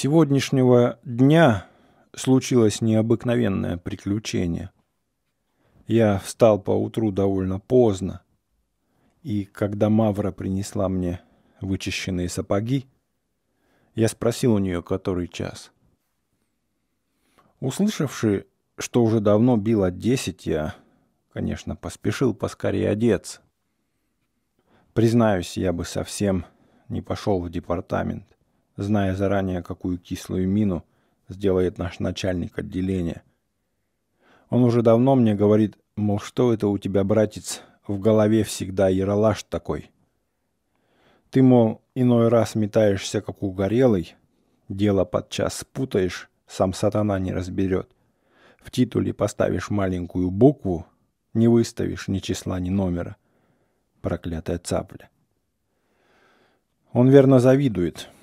сегодняшнего дня случилось необыкновенное приключение. Я встал по утру довольно поздно, и когда Мавра принесла мне вычищенные сапоги, я спросил у нее, который час. Услышавши, что уже давно било десять, я, конечно, поспешил поскорее одеться. Признаюсь, я бы совсем не пошел в департамент зная заранее, какую кислую мину сделает наш начальник отделения. Он уже давно мне говорит, мол, что это у тебя, братец, в голове всегда яролаж такой. Ты, мол, иной раз метаешься, как угорелый, дело подчас спутаешь, сам сатана не разберет. В титуле поставишь маленькую букву, не выставишь ни числа, ни номера. Проклятая цапля. Он верно завидует —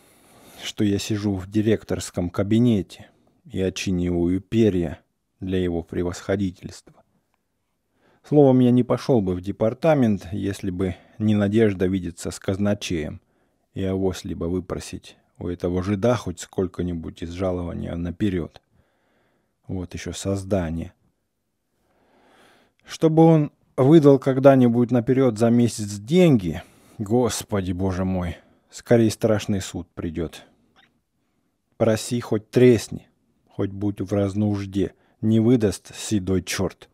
что я сижу в директорском кабинете и отчиниваю перья для его превосходительства. Словом, я не пошел бы в департамент, если бы не надежда видеться с казначеем и авось либо выпросить у этого жида хоть сколько-нибудь из жалования наперед. Вот еще создание. Чтобы он выдал когда-нибудь наперед за месяц деньги, господи боже мой, скорее страшный суд придет. Проси хоть тресни, хоть будь в разнужде, не выдаст седой черт.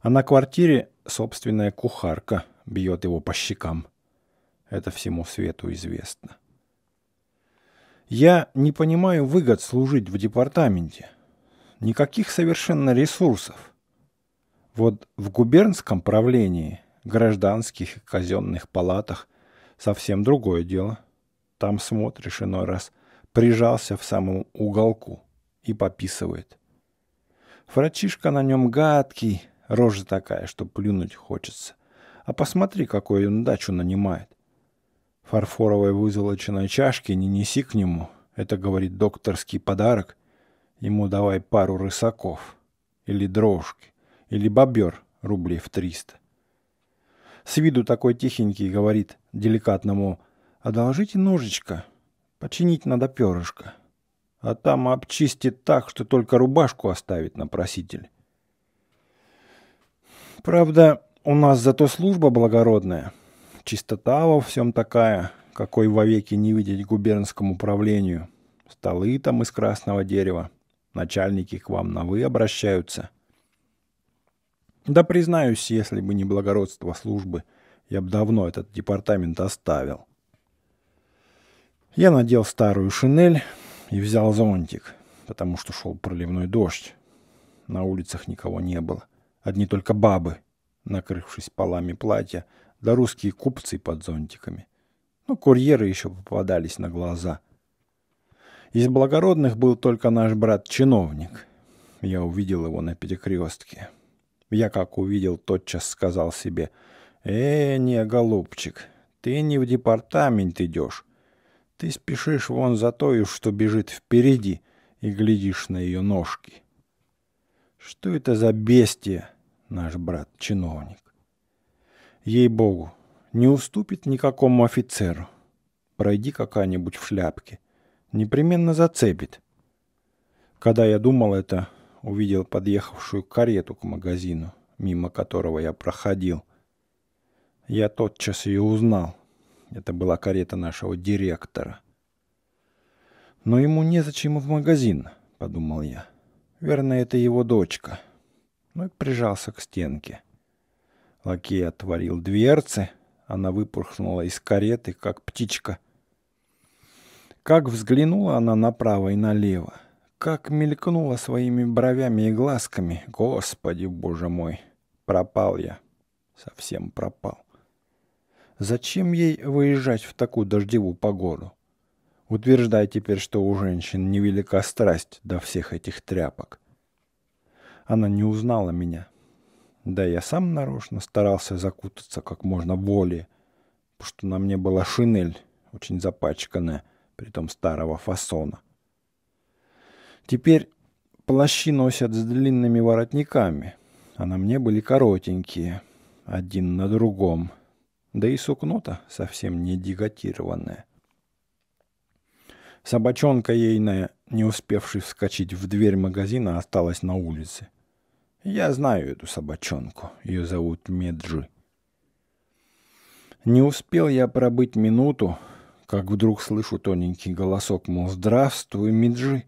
А на квартире собственная кухарка бьет его по щекам. Это всему свету известно. Я не понимаю выгод служить в департаменте. Никаких совершенно ресурсов. Вот в губернском правлении, гражданских и казенных палатах совсем другое дело. Там смотришь иной раз – прижался в самом уголку и пописывает. Фрачишка на нем гадкий, рожа такая, что плюнуть хочется. А посмотри, какую он дачу нанимает. Фарфоровой вызолоченной чашки не неси к нему. Это, говорит, докторский подарок. Ему давай пару рысаков. Или дрожки. Или бобер рублей в триста. С виду такой тихенький говорит деликатному «Одолжите ножичко, Починить надо перышко. А там обчистит так, что только рубашку оставит на проситель. Правда, у нас зато служба благородная. Чистота во всем такая, какой вовеки не видеть губернскому правлению. Столы там из красного дерева. Начальники к вам на «вы» обращаются. Да признаюсь, если бы не благородство службы, я бы давно этот департамент оставил. — я надел старую шинель и взял зонтик, потому что шел проливной дождь. На улицах никого не было. Одни только бабы, накрывшись полами платья, да русские купцы под зонтиками. Но ну, курьеры еще попадались на глаза. Из благородных был только наш брат-чиновник. Я увидел его на перекрестке. Я, как увидел, тотчас сказал себе, «Э, не, голубчик, ты не в департамент идешь, ты спешишь вон за тою, что бежит впереди, и глядишь на ее ножки. Что это за бестия, наш брат-чиновник? Ей-богу, не уступит никакому офицеру. Пройди какая-нибудь в шляпке. Непременно зацепит. Когда я думал это, увидел подъехавшую карету к магазину, мимо которого я проходил. Я тотчас ее узнал — это была карета нашего директора. Но ему незачем в магазин, подумал я. Верно, это его дочка. Ну и прижался к стенке. Лакей отворил дверцы, она выпорхнула из кареты, как птичка. Как взглянула она направо и налево, как мелькнула своими бровями и глазками. Господи, боже мой, пропал я, совсем пропал. Зачем ей выезжать в такую дождевую погоду? Утверждая теперь, что у женщин невелика страсть до всех этих тряпок. Она не узнала меня. Да я сам нарочно старался закутаться как можно более, потому что на мне была шинель, очень запачканная, притом старого фасона. Теперь плащи носят с длинными воротниками, а на мне были коротенькие, один на другом — да и сукно-то совсем не деготированное. Собачонка ейная, не успевший вскочить в дверь магазина, осталась на улице. Я знаю эту собачонку. Ее зовут Меджи. Не успел я пробыть минуту, как вдруг слышу тоненький голосок, мол, «Здравствуй, Меджи!»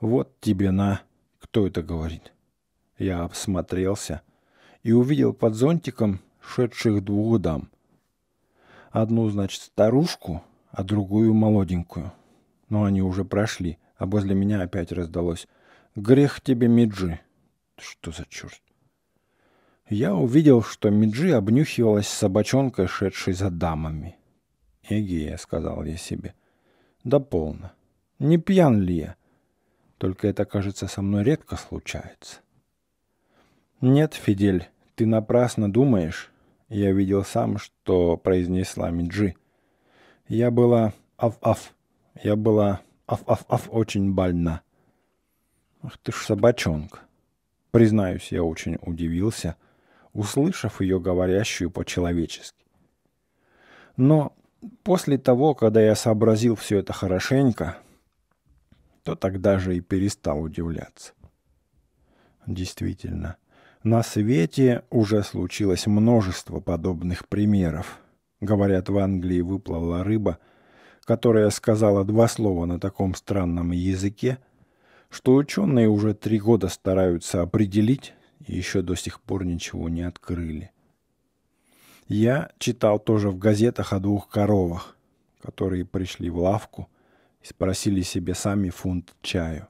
«Вот тебе на!» Кто это говорит? Я обсмотрелся и увидел под зонтиком шедших двух дам. Одну, значит, старушку, а другую молоденькую. Но они уже прошли, а возле меня опять раздалось. «Грех тебе, Миджи!» Что за черт? Я увидел, что Миджи обнюхивалась собачонкой, шедшей за дамами. «Эгея», — сказал я себе. «Да полно. Не пьян ли я? Только это, кажется, со мной редко случается». «Нет, Фидель, ты напрасно думаешь. Я видел сам, что произнесла Миджи. Я была аф-аф. Я была аф-аф-аф очень больна. Ах ты ж собачонка. Признаюсь, я очень удивился, услышав ее говорящую по-человечески. Но после того, когда я сообразил все это хорошенько, то тогда же и перестал удивляться. Действительно, — на свете уже случилось множество подобных примеров. Говорят, в Англии выплыла рыба, которая сказала два слова на таком странном языке, что ученые уже три года стараются определить и еще до сих пор ничего не открыли. Я читал тоже в газетах о двух коровах, которые пришли в лавку и спросили себе сами фунт чаю.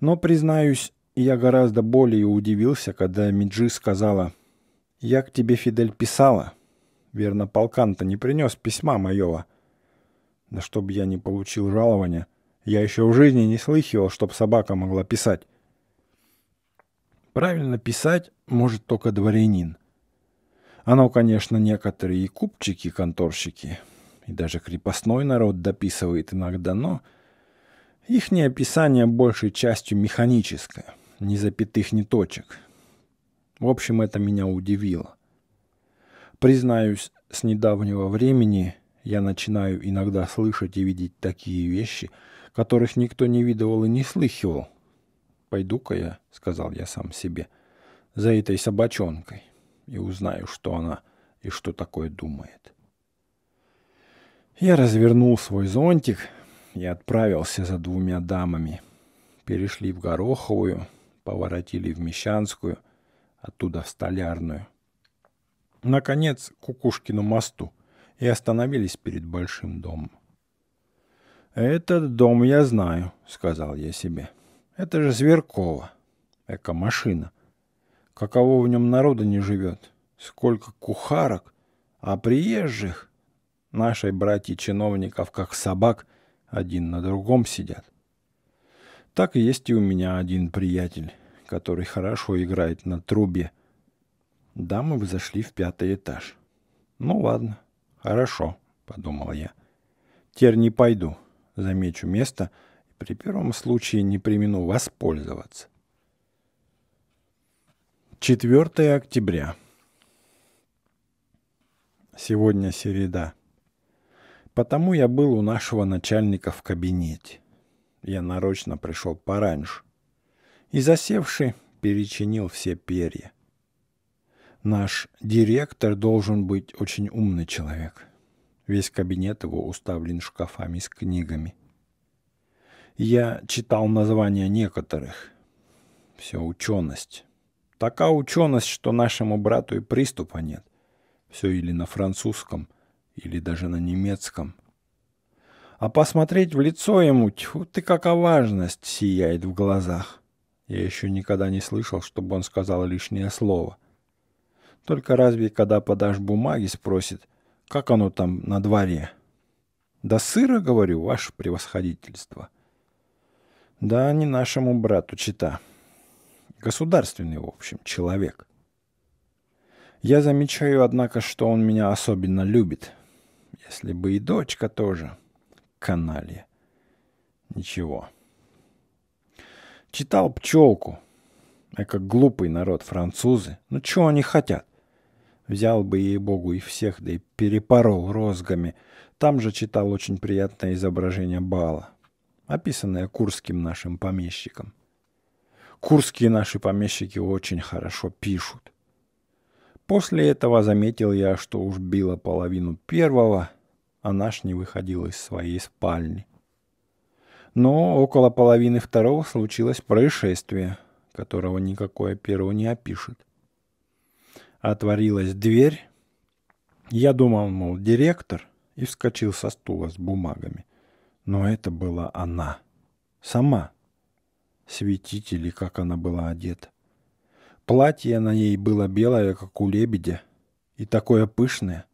Но, признаюсь, и я гораздо более удивился, когда Миджи сказала, «Я к тебе, Фидель, писала. Верно, полкан-то не принес письма моего. Да чтоб я не получил жалования. Я еще в жизни не слыхивал, чтоб собака могла писать. Правильно писать может только дворянин. Оно, конечно, некоторые и купчики, и конторщики, и даже крепостной народ дописывает иногда, но их описание большей частью механическое — ни запятых, ни точек. В общем, это меня удивило. Признаюсь, с недавнего времени я начинаю иногда слышать и видеть такие вещи, которых никто не видывал и не слыхивал. «Пойду-ка я», — сказал я сам себе, — «за этой собачонкой и узнаю, что она и что такое думает». Я развернул свой зонтик и отправился за двумя дамами. Перешли в Гороховую, поворотили в Мещанскую, оттуда в Столярную. Наконец, к Кукушкину мосту и остановились перед большим домом. «Этот дом я знаю», — сказал я себе. «Это же Зверкова, эко-машина. Каково в нем народа не живет, сколько кухарок, а приезжих, нашей братья чиновников, как собак, один на другом сидят. Так и есть и у меня один приятель, который хорошо играет на трубе. Дамы мы в пятый этаж. Ну ладно, хорошо, подумал я. Теперь не пойду, замечу место и при первом случае не примену воспользоваться. 4 октября. Сегодня середа. Потому я был у нашего начальника в кабинете я нарочно пришел пораньше. И засевший перечинил все перья. Наш директор должен быть очень умный человек. Весь кабинет его уставлен шкафами с книгами. Я читал названия некоторых. Все ученость. Такая ученость, что нашему брату и приступа нет. Все или на французском, или даже на немецком – а посмотреть в лицо ему, тьфу ты, какая важность сияет в глазах. Я еще никогда не слышал, чтобы он сказал лишнее слово. Только разве когда подашь бумаги, спросит, как оно там на дворе? Да сыро, говорю, ваше превосходительство. Да, не нашему брату чита. Государственный, в общем, человек. Я замечаю, однако, что он меня особенно любит. Если бы и дочка тоже — канале Ничего. Читал пчелку. А как глупый народ французы. Ну чего они хотят? Взял бы, ей-богу, и всех, да и перепорол розгами. Там же читал очень приятное изображение бала, описанное курским нашим помещиком. Курские наши помещики очень хорошо пишут. После этого заметил я, что уж било половину первого, Анаш не выходила из своей спальни. Но около половины второго случилось происшествие, которого никакое перо не опишет. Отворилась дверь. Я думал, мол, директор, и вскочил со стула с бумагами. Но это была она. Сама. Светители, как она была одета. Платье на ней было белое, как у лебедя, и такое пышное.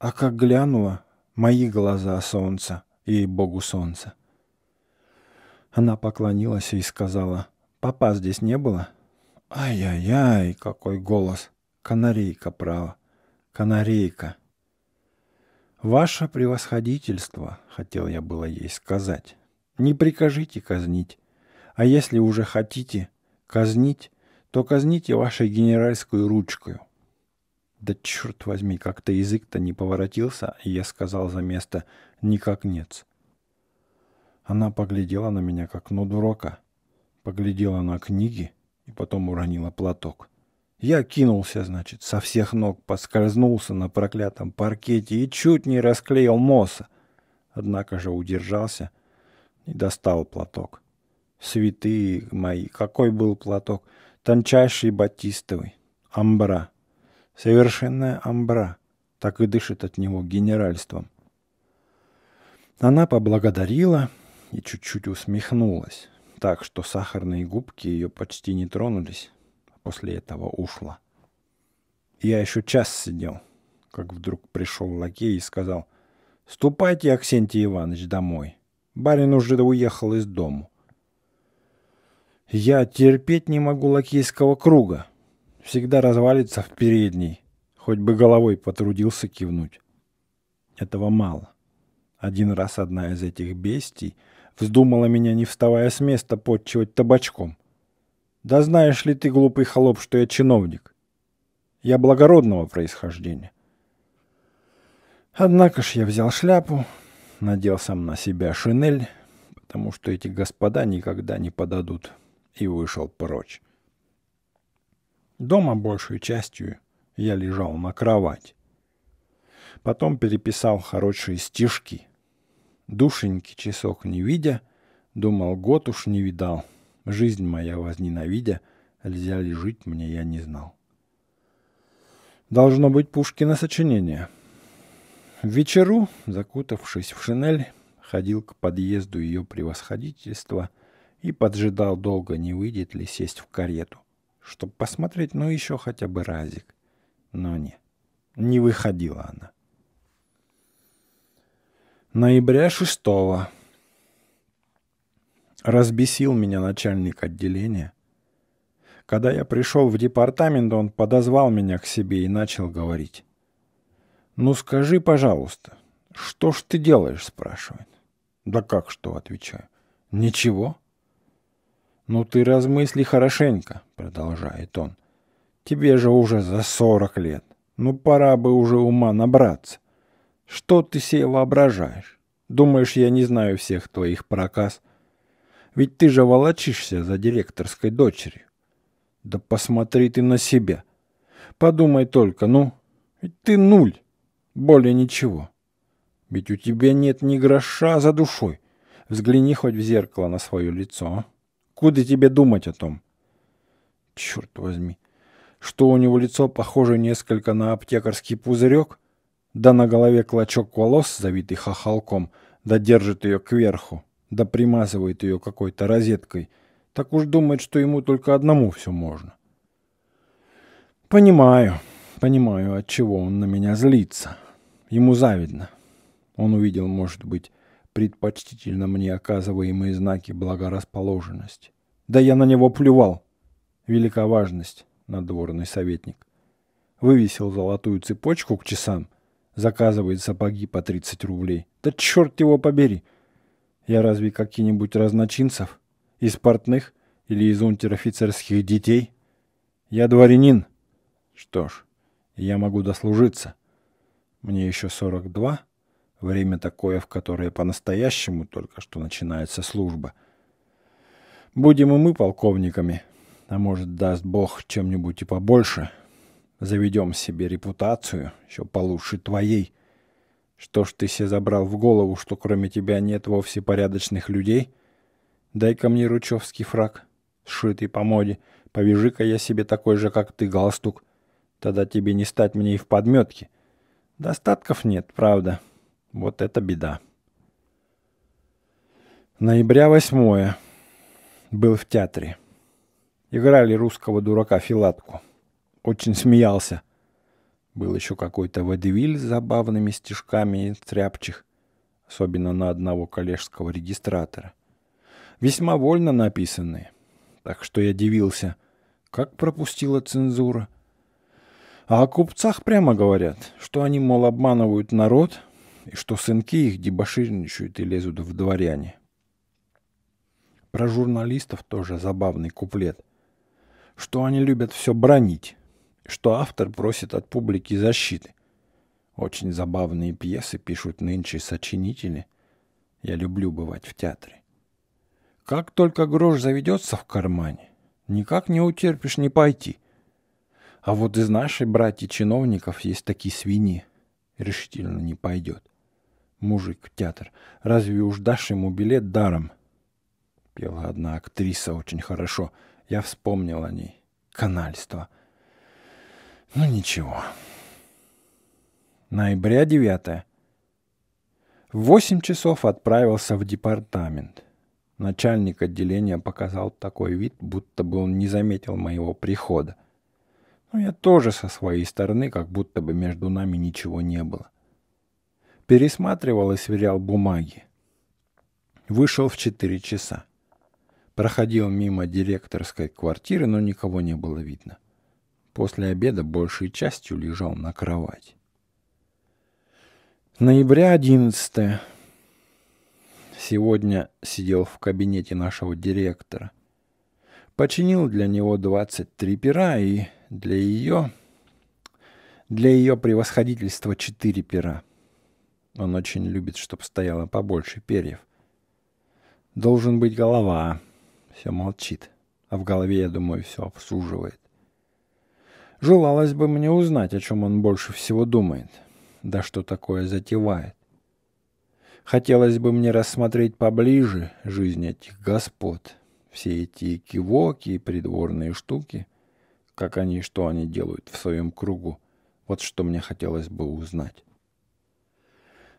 А как глянула, мои глаза солнца, и богу солнца. Она поклонилась и сказала, «Папа здесь не было?» «Ай-яй-яй, какой голос! Канарейка, право! Канарейка!» «Ваше превосходительство», — хотел я было ей сказать, — «не прикажите казнить, а если уже хотите казнить, то казните вашей генеральскую ручкою. Да черт возьми, как-то язык-то не поворотился, и я сказал за место «никак нет». Она поглядела на меня, как на дурака. Поглядела на книги и потом уронила платок. Я кинулся, значит, со всех ног, поскользнулся на проклятом паркете и чуть не расклеил моса. Однако же удержался и достал платок. Святые мои, какой был платок! Тончайший батистовый, амбра — Совершенная амбра. Так и дышит от него генеральством. Она поблагодарила и чуть-чуть усмехнулась, так что сахарные губки ее почти не тронулись. А после этого ушла. Я еще час сидел, как вдруг пришел лакей и сказал, «Ступайте, Аксентий Иванович, домой. Барин уже уехал из дому». «Я терпеть не могу лакейского круга», всегда развалится в передней, хоть бы головой потрудился кивнуть. Этого мало. Один раз одна из этих бестий вздумала меня, не вставая с места, подчивать табачком. Да знаешь ли ты, глупый холоп, что я чиновник? Я благородного происхождения. Однако ж я взял шляпу, надел сам на себя шинель, потому что эти господа никогда не подадут, и вышел прочь. Дома большей частью я лежал на кровать. Потом переписал хорошие стишки. Душеньки часок не видя, думал, год уж не видал. Жизнь моя возненавидя, нельзя ли жить мне, я не знал. Должно быть Пушкина сочинение. В вечеру, закутавшись в шинель, ходил к подъезду ее превосходительства и поджидал долго, не выйдет ли сесть в карету чтобы посмотреть, ну, еще хотя бы разик. Но не, не выходила она. Ноября 6 Разбесил меня начальник отделения. Когда я пришел в департамент, он подозвал меня к себе и начал говорить. «Ну скажи, пожалуйста, что ж ты делаешь?» – спрашивает. «Да как что?» – отвечаю. «Ничего. «Ну ты размысли хорошенько», — продолжает он. «Тебе же уже за сорок лет. Ну пора бы уже ума набраться. Что ты себе воображаешь? Думаешь, я не знаю всех твоих проказ? Ведь ты же волочишься за директорской дочерью. Да посмотри ты на себя. Подумай только, ну, ведь ты нуль, более ничего. Ведь у тебя нет ни гроша за душой. Взгляни хоть в зеркало на свое лицо, а? Куда тебе думать о том? Черт возьми. Что у него лицо похоже несколько на аптекарский пузырек? Да на голове клочок волос, завитый хохолком, да держит ее кверху, да примазывает ее какой-то розеткой. Так уж думает, что ему только одному все можно. Понимаю, понимаю, от чего он на меня злится. Ему завидно. Он увидел, может быть, предпочтительно мне оказываемые знаки благорасположенности. Да я на него плювал. Велика важность, надворный советник. Вывесил золотую цепочку к часам, заказывает сапоги по 30 рублей. Да черт его побери! Я разве какие-нибудь разночинцев? Из портных или из унтер-офицерских детей? Я дворянин. Что ж, я могу дослужиться. Мне еще 42, Время такое, в которое по-настоящему только что начинается служба. Будем и мы полковниками, а может, даст Бог чем-нибудь и побольше. Заведем себе репутацию, еще получше твоей. Что ж ты себе забрал в голову, что кроме тебя нет вовсе порядочных людей? Дай-ка мне ручевский фраг, сшитый по моде. Повяжи-ка я себе такой же, как ты, галстук. Тогда тебе не стать мне и в подметке. Достатков нет, правда, вот это беда. Ноября 8 был в театре. Играли русского дурака Филатку. Очень смеялся. Был еще какой-то водевиль с забавными стишками и тряпчих, особенно на одного коллежского регистратора. Весьма вольно написанные. Так что я дивился, как пропустила цензура. А о купцах прямо говорят, что они, мол, обманывают народ, и что сынки их дебоширничают и лезут в дворяне. Про журналистов тоже забавный куплет. Что они любят все бронить, что автор просит от публики защиты. Очень забавные пьесы пишут нынче сочинители. Я люблю бывать в театре. Как только грош заведется в кармане, никак не утерпишь не пойти. А вот из нашей братьи чиновников есть такие свиньи, решительно не пойдет мужик в театр. Разве уж дашь ему билет даром? Пела одна актриса очень хорошо. Я вспомнил о ней. Канальство. Ну ничего. Ноября 9. В 8 часов отправился в департамент. Начальник отделения показал такой вид, будто бы он не заметил моего прихода. Но ну, я тоже со своей стороны, как будто бы между нами ничего не было. Пересматривал и сверял бумаги. Вышел в 4 часа. Проходил мимо директорской квартиры, но никого не было видно. После обеда большей частью лежал на кровати. Ноября 11. Сегодня сидел в кабинете нашего директора. Починил для него 23 пера и для ее... Для ее превосходительства 4 пера. Он очень любит, чтобы стояло побольше перьев. Должен быть голова. Все молчит. А в голове, я думаю, все обслуживает. Желалось бы мне узнать, о чем он больше всего думает. Да что такое затевает. Хотелось бы мне рассмотреть поближе жизнь этих господ. Все эти кивоки и придворные штуки. Как они что они делают в своем кругу. Вот что мне хотелось бы узнать.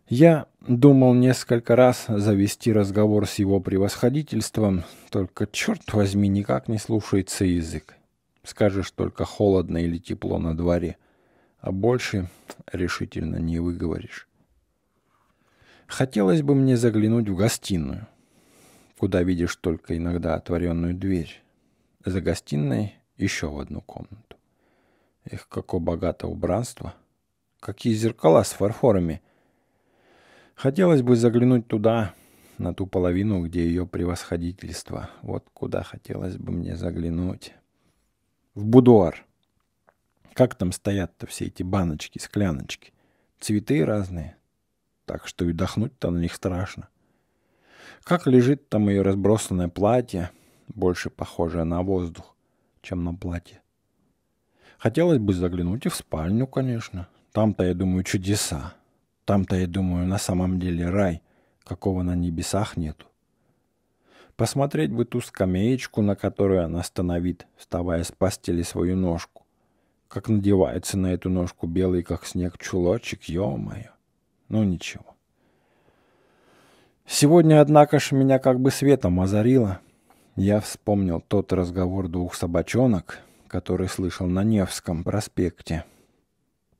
Я думал несколько раз завести разговор с его превосходительством, только, черт возьми, никак не слушается язык. Скажешь только холодно или тепло на дворе, а больше решительно не выговоришь. Хотелось бы мне заглянуть в гостиную, куда видишь только иногда отворенную дверь. За гостиной еще в одну комнату. Их какое богатое убранство! Какие зеркала с фарфорами — Хотелось бы заглянуть туда, на ту половину, где ее превосходительство. Вот куда хотелось бы мне заглянуть. В будуар. Как там стоят-то все эти баночки, скляночки? Цветы разные. Так что и дохнуть-то на них страшно. Как лежит там ее разбросанное платье, больше похожее на воздух, чем на платье. Хотелось бы заглянуть и в спальню, конечно. Там-то, я думаю, чудеса. Там-то, я думаю, на самом деле рай, какого на небесах нету. Посмотреть бы ту скамеечку, на которую она становит, вставая с постели свою ножку. Как надевается на эту ножку белый, как снег, чулочек, ё-моё. Ну ничего. Сегодня, однако ж, меня как бы светом озарило. Я вспомнил тот разговор двух собачонок, который слышал на Невском проспекте.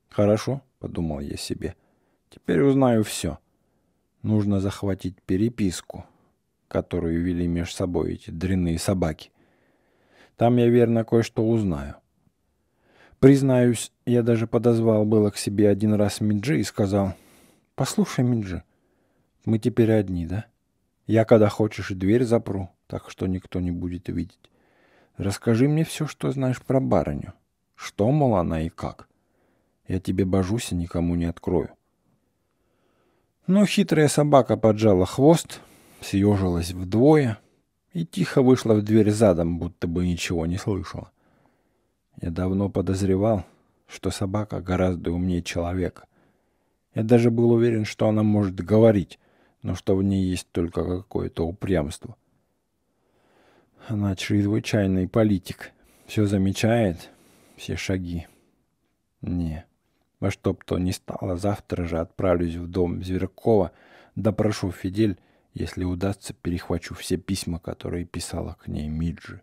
«Хорошо», — подумал я себе, — Теперь узнаю все. Нужно захватить переписку, которую вели между собой эти дрянные собаки. Там я верно кое-что узнаю. Признаюсь, я даже подозвал было к себе один раз Миджи и сказал, «Послушай, Миджи, мы теперь одни, да? Я, когда хочешь, и дверь запру, так что никто не будет видеть. Расскажи мне все, что знаешь про барыню. Что, мол, она и как? Я тебе божусь и никому не открою. Но хитрая собака поджала хвост, съежилась вдвое и тихо вышла в дверь задом, будто бы ничего не слышала. Я давно подозревал, что собака гораздо умнее человека. Я даже был уверен, что она может говорить, но что в ней есть только какое-то упрямство. Она чрезвычайный политик. Все замечает, все шаги. Не, во что бы то ни стало, завтра же отправлюсь в дом Зверкова, допрошу Фидель, если удастся, перехвачу все письма, которые писала к ней Миджи.